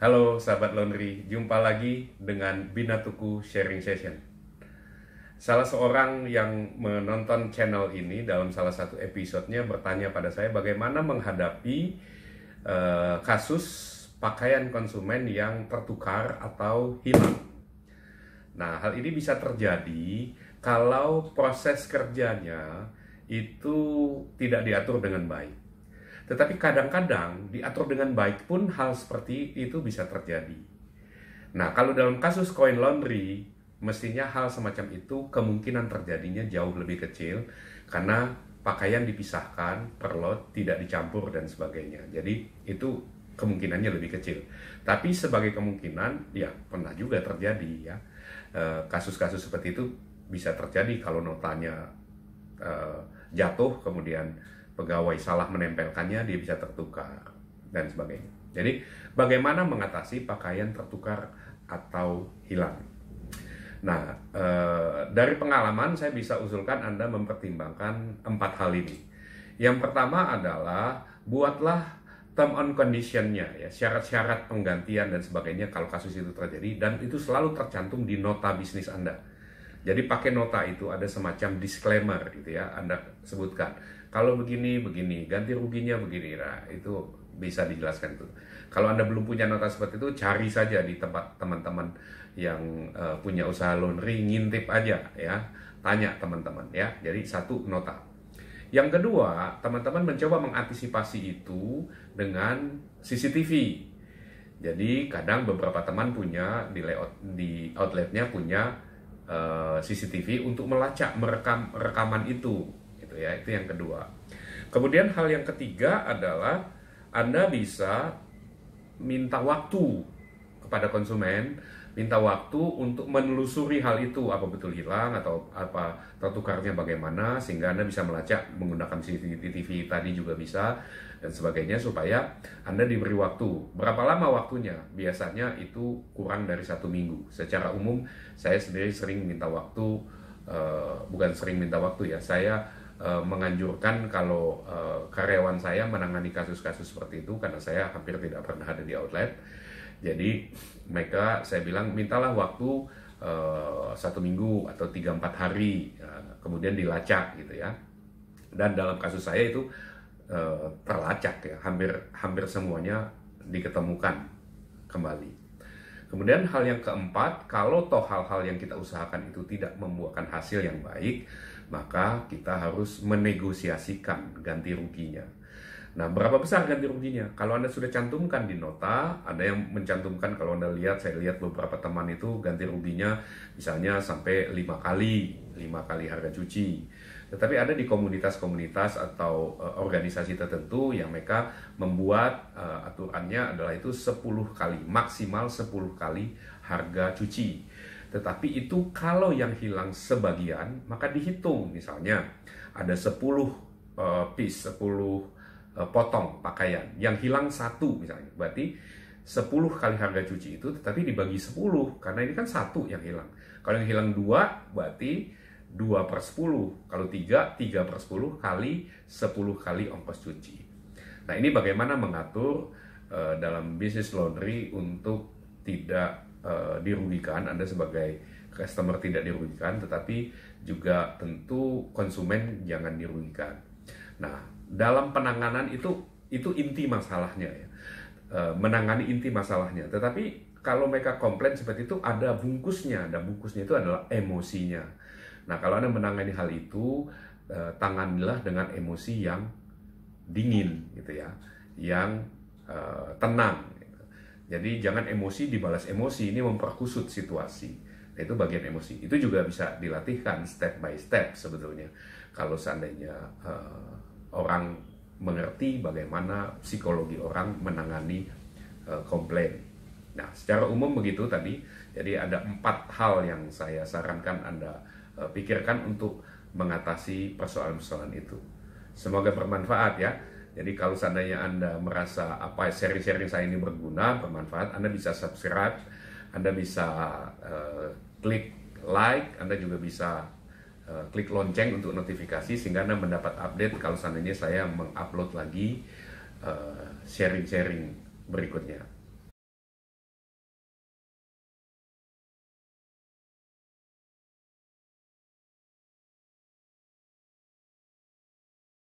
Halo sahabat laundry, jumpa lagi dengan Bina Tuku Sharing Session. Salah seorang yang menonton channel ini dalam salah satu episodenya bertanya pada saya bagaimana menghadapi uh, kasus pakaian konsumen yang tertukar atau hilang. Nah, hal ini bisa terjadi kalau proses kerjanya itu tidak diatur dengan baik. Tetapi kadang-kadang diatur dengan baik pun hal seperti itu bisa terjadi. Nah, kalau dalam kasus koin laundry, mestinya hal semacam itu kemungkinan terjadinya jauh lebih kecil karena pakaian dipisahkan perlot tidak dicampur dan sebagainya. Jadi itu kemungkinannya lebih kecil. Tapi sebagai kemungkinan, ya pernah juga terjadi ya eh, kasus-kasus seperti itu bisa terjadi kalau notanya eh, jatuh kemudian pegawai salah menempelkannya dia bisa tertukar dan sebagainya. Jadi bagaimana mengatasi pakaian tertukar atau hilang? Nah, e, dari pengalaman saya bisa usulkan Anda mempertimbangkan empat hal ini. Yang pertama adalah buatlah term on conditionnya ya syarat-syarat penggantian dan sebagainya kalau kasus itu terjadi dan itu selalu tercantum di nota bisnis Anda jadi pakai nota itu ada semacam disclaimer gitu ya, Anda sebutkan. Kalau begini, begini, ganti ruginya begini. Nah, itu bisa dijelaskan itu. Kalau Anda belum punya nota seperti itu, cari saja di tempat teman-teman yang uh, punya usaha laundry, ngintip aja ya. Tanya teman-teman ya. Jadi satu nota. Yang kedua, teman-teman mencoba mengantisipasi itu dengan CCTV. Jadi kadang beberapa teman punya di layout di outletnya punya Eh, CCTV untuk melacak merekam rekaman itu gitu ya itu yang kedua kemudian hal yang ketiga adalah anda bisa minta waktu kepada konsumen minta waktu untuk menelusuri hal itu apa betul hilang atau apa tertukarnya bagaimana sehingga Anda bisa melacak menggunakan CCTV tadi juga bisa dan sebagainya supaya Anda diberi waktu. Berapa lama waktunya? Biasanya itu kurang dari satu minggu. Secara umum saya sendiri sering minta waktu uh, bukan sering minta waktu ya. Saya eh, menganjurkan kalau eh, karyawan saya menangani kasus-kasus seperti itu karena saya hampir tidak pernah ada di outlet jadi mereka saya bilang mintalah waktu uh, satu minggu atau tiga empat hari uh, kemudian dilacak gitu ya. Dan dalam kasus saya itu uh, terlacak ya hampir hampir semuanya diketemukan kembali. Kemudian hal yang keempat, kalau toh hal-hal yang kita usahakan itu tidak membuahkan hasil yang baik, maka kita harus menegosiasikan ganti ruginya. Nah, berapa besar ganti ruginya? Kalau Anda sudah cantumkan di nota, ada yang mencantumkan kalau Anda lihat, saya lihat beberapa teman itu ganti ruginya misalnya sampai 5 kali, 5 kali harga cuci. Tetapi ada di komunitas-komunitas atau uh, organisasi tertentu yang mereka membuat uh, aturannya adalah itu 10 kali, maksimal 10 kali harga cuci. Tetapi itu kalau yang hilang sebagian, maka dihitung misalnya ada 10 uh, eh, piece, 10 Eh, potong pakaian yang hilang satu misalnya berarti 10 kali harga cuci itu tetapi dibagi 10 karena ini kan satu yang hilang kalau yang hilang dua berarti 2 per 10 kalau 3 3 per 10 kali 10 kali ongkos cuci nah ini bagaimana mengatur uh, dalam bisnis laundry untuk tidak uh, dirugikan Anda sebagai customer tidak dirugikan tetapi juga tentu konsumen jangan dirugikan Nah, dalam penanganan itu itu inti masalahnya ya. E, menangani inti masalahnya. Tetapi kalau mereka komplain seperti itu ada bungkusnya, ada bungkusnya itu adalah emosinya. Nah, kalau Anda menangani hal itu, e, tanganilah dengan emosi yang dingin gitu ya, yang e, tenang. Gitu. Jadi jangan emosi dibalas emosi, ini memperkusut situasi itu bagian emosi itu juga bisa dilatihkan step by step sebetulnya kalau seandainya uh, orang mengerti bagaimana psikologi orang menangani uh, komplain nah secara umum begitu tadi jadi ada empat hal yang saya sarankan anda uh, pikirkan untuk mengatasi persoalan-persoalan itu semoga bermanfaat ya jadi kalau seandainya Anda merasa apa seri-seri saya ini berguna, bermanfaat, Anda bisa subscribe, Anda bisa uh, klik like, Anda juga bisa eh, klik lonceng untuk notifikasi sehingga Anda mendapat update kalau seandainya saya mengupload lagi eh, sharing -sharing berikutnya.